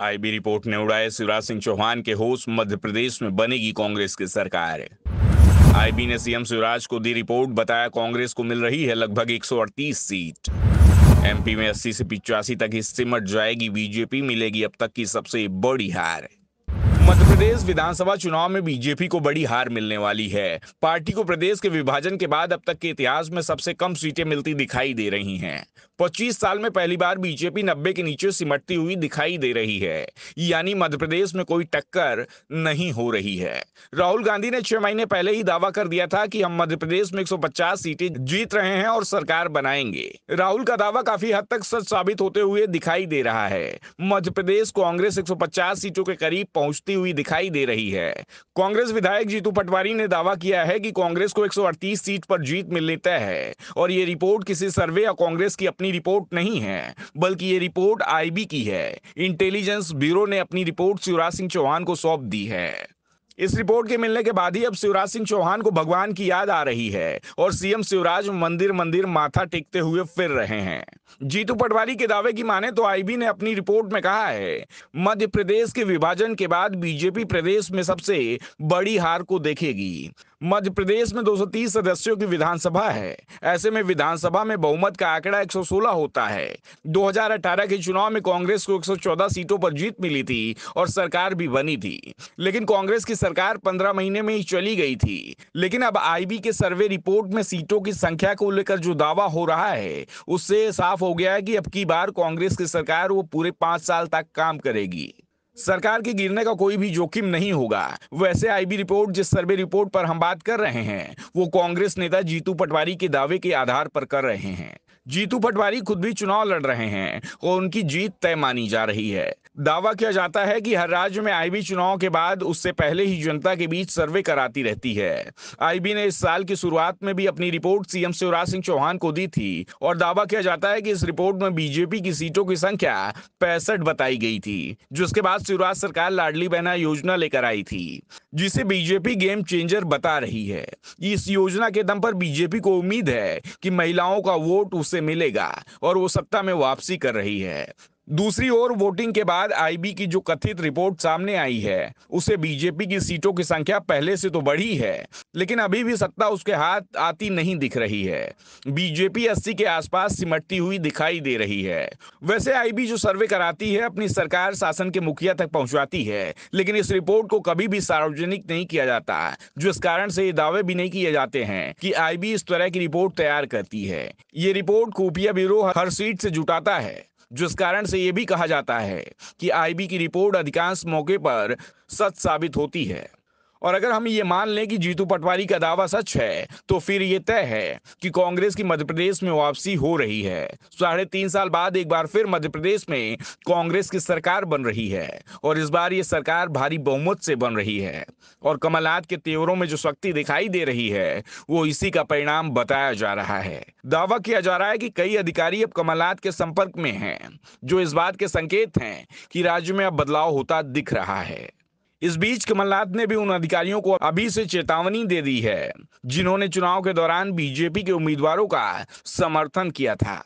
IB report ने उड़ाए शिवराज सिंह चौहान के होश मध्य प्रदेश में बनेगी कांग्रेस की सरकार आईबी ने सीएम शिवराज को दी रिपोर्ट बताया कांग्रेस को मिल रही है लगभग 138 सीट एमपी में 80 से पिचासी तक ही सिमट जाएगी बीजेपी मिलेगी अब तक की सबसे बड़ी हार मध्य प्रदेश विधानसभा चुनाव में बीजेपी को बड़ी हार मिलने वाली है पार्टी को प्रदेश के विभाजन के बाद अब तक के इतिहास में सबसे कम सीटें मिलती दिखाई दे रही हैं। 25 साल में पहली बार बीजेपी 90 के नीचे सिमटती हुई दिखाई दे रही है यानी मध्य प्रदेश में कोई टक्कर नहीं हो रही है राहुल गांधी ने छह महीने पहले ही दावा कर दिया था की हम मध्य प्रदेश में एक सीटें जीत रहे हैं और सरकार बनाएंगे राहुल का दावा काफी हद तक सच साबित होते हुए दिखाई दे रहा है मध्य प्रदेश कांग्रेस एक सीटों के करीब पहुंचती हुई दिखाई दे रही है कांग्रेस विधायक जीतू पटवारी ने दावा किया है कि कांग्रेस को 138 सीट पर जीत मिल लेता है और ये रिपोर्ट किसी सर्वे या कांग्रेस की अपनी रिपोर्ट नहीं है बल्कि ये रिपोर्ट आईबी की है इंटेलिजेंस ब्यूरो ने अपनी रिपोर्ट शिवराज सिंह चौहान को सौंप दी है इस रिपोर्ट के मिलने के बाद ही अब शिवराज सिंह चौहान को भगवान की याद आ रही है और सीएम शिवराज मंदिर मंदिर माथा टेकते हुए फिर रहे हैं जीतू पटवारी के दावे की माने तो आईबी ने अपनी रिपोर्ट में कहा है मध्य प्रदेश के विभाजन के बाद बीजेपी प्रदेश में सबसे बड़ी हार को देखेगी मध्य प्रदेश में 230 सदस्यों की विधानसभा है ऐसे में विधानसभा में बहुमत का आंकड़ा 116 होता है 2018 के चुनाव में कांग्रेस को 114 सीटों पर जीत मिली थी और सरकार भी बनी थी लेकिन कांग्रेस की सरकार पंद्रह महीने में ही चली गई थी लेकिन अब आईबी के सर्वे रिपोर्ट में सीटों की संख्या को लेकर जो दावा हो रहा है उससे साफ हो गया है कि अब की बार कांग्रेस की सरकार वो पूरे पांच साल तक काम करेगी सरकार के गिरने का कोई भी जोखिम नहीं होगा वैसे आईबी रिपोर्ट जिस सर्वे रिपोर्ट पर हम बात कर रहे हैं वो कांग्रेस नेता जीतू पटवारी के दावे के आधार पर कर रहे हैं जीतू पटवारी खुद भी चुनाव लड़ रहे हैं और उनकी जीत तय मानी जा रही है दावा किया जाता है कि हर राज्य में आईबी चुनाव के बाद उससे पहले ही जनता के बीच सर्वे कराती रहती है आईबी ने इस साल की शुरुआत में भी अपनी रिपोर्ट सीएम शिवराज सिंह चौहान को दी थी और दावा किया जाता है कि इस रिपोर्ट में बीजेपी की सीटों की संख्या पैंसठ बताई गई थी जिसके बाद शिवराज सरकार लाडली बहना योजना लेकर आई थी जिसे बीजेपी गेम चेंजर बता रही है इस योजना के दम पर बीजेपी को उम्मीद है कि महिलाओं का वोट उसे से मिलेगा और वो सत्ता में वापसी कर रही है दूसरी ओर वोटिंग के बाद आईबी की जो कथित रिपोर्ट सामने आई है उसे बीजेपी की सीटों की संख्या पहले से तो बढ़ी है लेकिन अभी भी सत्ता उसके हाथ आती नहीं दिख रही है बीजेपी अस्सी के आसपास सिमटती हुई दिखाई दे रही है वैसे आईबी जो सर्वे कराती है अपनी सरकार शासन के मुखिया तक पहुंचाती है लेकिन इस रिपोर्ट को कभी भी सार्वजनिक नहीं किया जाता जो इस कारण से ये दावे भी नहीं किए जाते हैं कि आईबी इस तरह की रिपोर्ट तैयार करती है ये रिपोर्ट खुफिया ब्यूरो हर सीट से जुटाता है जिस कारण से ये भी कहा जाता है कि आईबी की रिपोर्ट अधिकांश मौके पर सच साबित होती है और अगर हम ये मान लें कि जीतू पटवारी का दावा सच है तो फिर ये तय है कि कांग्रेस की मध्य प्रदेश में वापसी हो रही है साढ़े तीन साल बाद एक बार फिर मध्य प्रदेश में कांग्रेस की सरकार बन रही है और इस बार ये सरकार भारी बहुमत से बन रही है और कमलनाथ के तेवरों में जो शक्ति दिखाई दे रही है वो इसी का परिणाम बताया जा रहा है दावा किया जा रहा है कि कई अधिकारी अब कमलनाथ के संपर्क में हैं जो इस बात के संकेत हैं कि राज्य में अब बदलाव होता दिख रहा है इस बीच कमलनाथ ने भी उन अधिकारियों को अभी से चेतावनी दे दी है जिन्होंने चुनाव के दौरान बीजेपी के उम्मीदवारों का समर्थन किया था